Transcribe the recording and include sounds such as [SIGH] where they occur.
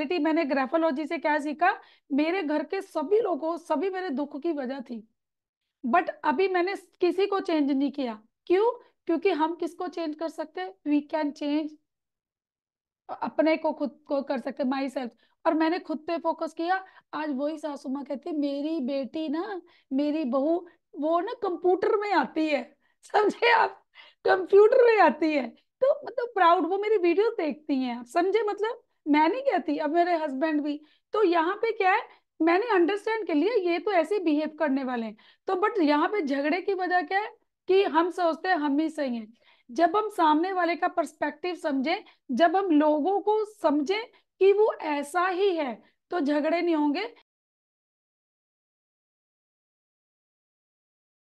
ability मैंने graphology से क्या सीखा मेरे घर के सभी लोगों सभी मेरे दुख की वजह थी बट अभी मैंने किसी को चेंज नहीं किया क्यों क्योंकि हम किसको चेंज कर सकते वी कैन चेंज अपने को खुद को कर सकते माई सेल्फ और मैंने खुद पे फोकस किया आज वही सासुमा कहती मेरी बेटी ना मेरी बहू वो ना कंप्यूटर में आती है [LAUGHS] समझे आप कंप्यूटर में आती है तो मतलब प्राउड वो मेरी वीडियो देखती हैं समझे मतलब मैं नहीं कहती अब मेरे हस्बैंड भी तो यहाँ पे क्या है मैंने अंडरस्टैंड के लिए ये तो ऐसे बिहेव करने वाले हैं तो बट यहाँ पे झगड़े की वजह क्या है कि हम सोचते हैं हम ही सही हैं जब हम सामने वाले का पर्सपेक्टिव समझें जब हम लोगों को समझें कि वो ऐसा ही है तो झगड़े नहीं होंगे